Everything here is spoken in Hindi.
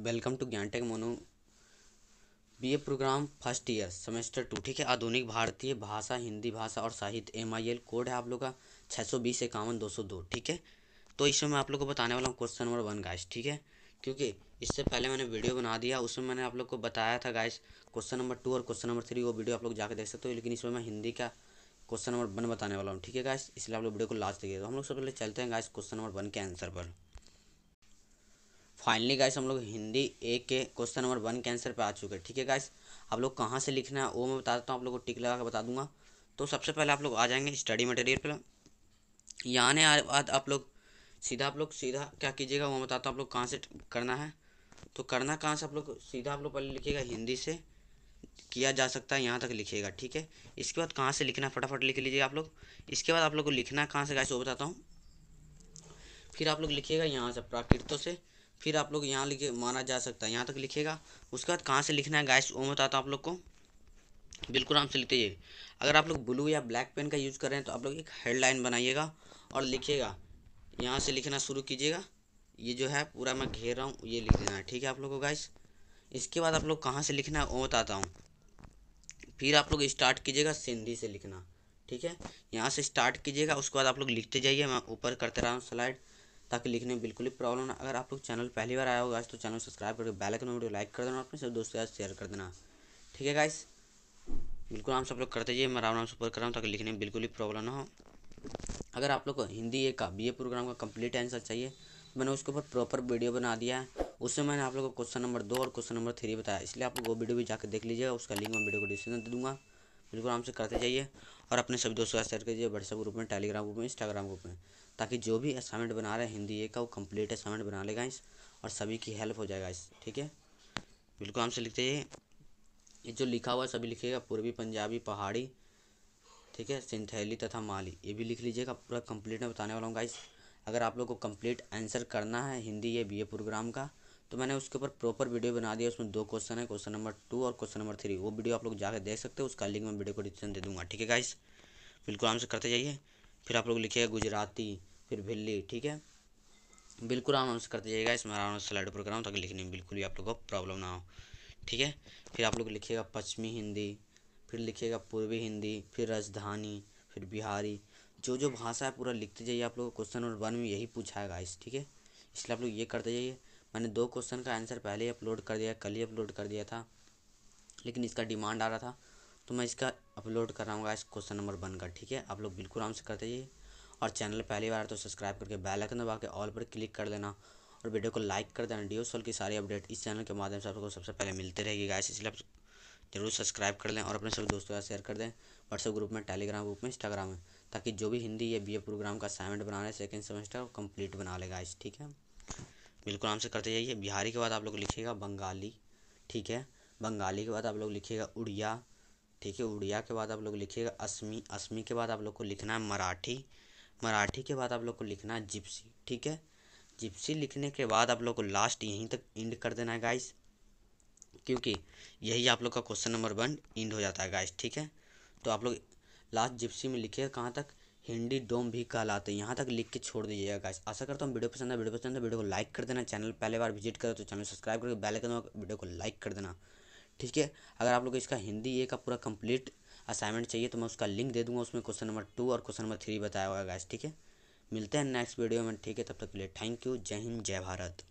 वेलकम टू ज्ञान टेक मोनो B A programme first year semester two ठीक है आधुनिक भारतीय भाषा हिंदी भाषा और साहित्य एम आई एल कोड है आप लोग का छः सौ बीस इक्यावन दो सौ दो ठीक है तो इसमें मैं आप लोग को बताने वाला हूँ क्वेश्चन नंबर वन गाइस ठीक है क्योंकि इससे पहले मैंने वीडियो बना दिया उसमें मैंने आप लोग को बताया था गाइस क्वेश्चन नंबर टू और क्वेश्चन नंबर थ्री वो वीडियो आप लोग जाकर देख सकते हो लेकिन इसमें मैं हिंदी का क्वेश्चन नंबर वन बताने वाला हूँ ठीक है गाइस इसलिए आप लोग वीडियो को लास्ट देखिए तो हम लोग सबसे पहले चलते हैं गाइस क्वेश्चन नंबर वन के आंसर पर फाइनली गाइस हम लोग हिंदी ए के क्वेश्चन नंबर वन के आंसर पे आ चुके हैं ठीक है गाइस आप लोग कहाँ से लिखना है वो मैं बता देता हूँ आप लोग को टिक लगा के बता दूंगा तो सबसे पहले आप लोग आ जाएंगे स्टडी मटेरियल पर यहाँ आने बाद आप लोग सीधा आप लोग सीधा क्या कीजिएगा वो बताता हूँ आप लोग कहाँ से करना है तो करना कहाँ से आप लोग सीधा आप लोग पहले लिखिएगा हिंदी से किया जा सकता है यहाँ तक लिखिएगा ठीक है इसके बाद कहाँ से लिखना फटाफट लिख लीजिए आप लोग इसके बाद आप लोग को लिखना कहाँ से गाइस वो बताता हूँ फिर आप लोग लिखिएगा यहाँ से प्राकृतों से फिर आप लोग यहाँ लिखे माना जा सकता है यहाँ तक लिखेगा उसके बाद कहाँ से लिखना है गाइस वो बताता हूँ आप लोग को बिल्कुल आराम से लिखते जाइए अगर आप लोग ब्लू या ब्लैक पेन का यूज़ कर रहे हैं तो आप लोग एक हेडलाइन बनाइएगा और लिखिएगा यहाँ से लिखना शुरू कीजिएगा ये जो है पूरा मैं घेर रहा हूँ ये लिख देना है ठीक है आप लोग को गाइस इसके बाद आप लोग कहाँ से लिखना है वो बताता हूँ फिर आप लोग स्टार्ट कीजिएगा सिंधी से लिखना ठीक है यहाँ से स्टार्ट कीजिएगा उसके बाद आप लोग लिखते जाइए मैं ऊपर करते रहा हूँ स्लाइड ताकि लिखने में बिल्कुल भी प्रॉब्लम ना अगर आप लोग चैनल पहली बार आया होगा आज तो चैनल सब्सक्राइब करके बेल आइकन वीडियो लाइक कर देना अपने सब दोस्तों के साथ शेयर कर देना ठीक है गाइस बिल्कुल आप सब लोग करते जाइए मैं राम राम से ऊपर कर रहा हूँ ताकि लिखने में बिल्कुल भी प्रॉब्लम ना हो अगर आप लोग को हिंदी ए का बी ए प्रोग्राम का कम्प्लीट आंसर चाहिए तो मैंने उसके ऊपर प्रॉपर वीडियो बना दिया है उससे मैंने आप लोग को क्वेश्चन नंबर दो और क्वेश्चन नंबर थ्री बताया इसलिए आप लोग वो वीडियो भी जाकर देख लीजिएगा उसका लिंक मैं वीडियो को डिस्क्रिप्शन दे दूँगा बिल्कुल आराम से करते जाइए और अपने सभी दोस्तों का शेयर कीजिए व्हाट्सएप ग्रुप में टेलीग्राम ग्रुप में इंस्टाग्राम ग्रुप में ताकि जो भी असाइनमेंट बना रहे हैं हिंदी ए का वो कंप्लीट असाइनमेंट बना लेगा इस और सभी की हेल्प हो जाएगा इस ठीक है बिल्कुल से लिखते हैं ये जो लिखा हुआ है सभी लिखिएगा पूर्वी पंजाबी पहाड़ी ठीक है सिंथैली तथा माली ये भी लिख लीजिएगा पूरा कंप्लीट मैं बताने वाला हूँ गाइस अगर आप लोग को कंप्लीट आंसर करना है Hindi A B A programme का तो मैंने उसके ऊपर प्रॉपर वीडियो बना दिया उसमें दो क्वेश्चन है क्वेश्चन नंबर टू और क्वेश्चन नंबर थ्री वो वीडियो आप लोग जाकर देख सकते हो उसका लिंक मैं वीडियो को डिस्क्रिप्शन दे दूँगा ठीक है गाइस बिल्कुल आराम से करते जाइए फिर आप लोग लिखिएगा गुजराती फिर भिल्ली ठीक है बिल्कुल आराम से करते जाइएगा इसमें आराम से स्लाइड पर कराऊँ ताकि लिखने में बिल्कुल भी आप लोग को प्रॉब्लम ना हो ठीक है फिर आप लोग लिखिएगा पश्चिमी हिंदी फिर लिखिएगा पूर्वी हिंदी फिर राजधानी फिर बिहारी जो जो भाषा है पूरा लिखते जाइए आप लोग क्वेश्चन नंबर वन में यही पूछा है गाइस ठीक है इसलिए आप लोग ये करते जाइए मैंने दो क्वेश्चन का आंसर पहले ही अपलोड कर दिया कल ही अपलोड कर दिया था लेकिन इसका डिमांड आ रहा था तो मैं इसका अपलोड कराऊंगा इस क्वेश्चन नंबर वन का ठीक है आप लोग बिल्कुल आराम से करते जाइए और चैनल पहली बार तो सब्सक्राइब करके बेल आइकन दबा के ऑल पर क्लिक कर देना और वीडियो को लाइक कर देना डी की सारी अपडेट इस चैनल के माध्यम से आपको सबसे पहले मिलते रहेगी गाइस इसलिए आप जरूर सब्सक्राइब कर लें और अपने सभी दोस्तों का शेयर कर दें व्हाट्सएप ग्रुप में टेलीग्राम ग्रुप में इंस्टाग्राम में ताकि जो भी हिंदी या बी प्रोग्राम का असाइनमेंट बना रहे हैं सेकेंड सेमेस्टर कम्प्लीट बना लेगा इस ठीक है बिल्कुल आराम से करते जाइए बिहारी के बाद आप लोग लिखिएगा बंगाली ठीक है बंगाली के बाद आप लोग लिखिएगा उड़िया ठीक है उड़िया के बाद आप लोग लिखिएगा असमी असमी के बाद आप लोग को लिखना है मराठी मराठी के बाद आप लोग को लिखना है जिप्सी ठीक है जिप्सी लिखने के बाद आप लोग को लास्ट यहीं तक इंड कर देना है गाइस क्योंकि यही आप लोग का क्वेश्चन नंबर वन इंड हो जाता है गाइस ठीक है तो आप लोग लास्ट जिप्सी में लिखिएगा कहाँ तक हिंदी डोम भी कहलाते हैं यहाँ तक लिख के छोड़ दीजिएगा गाइस आशा करता हूँ वीडियो पसंद है वीडियो पसंद है वीडियो को लाइक कर देना चैनल पहले बार विजिट करो तो चैनल सब्सक्राइब करके बेल आइकन वीडियो को लाइक कर देना ठीक है अगर आप लोग इसका हिंदी ए का पूरा कंप्लीट असाइनमेंट चाहिए तो मैं उसका लिंक दे दूंगा उसमें क्वेश्चन नंबर टू और क्वेश्चन नंबर थ्री बताया है गैस ठीक है मिलते हैं नेक्स्ट वीडियो में ठीक है तब तक के लिए थैंक यू जय हिंद जय भारत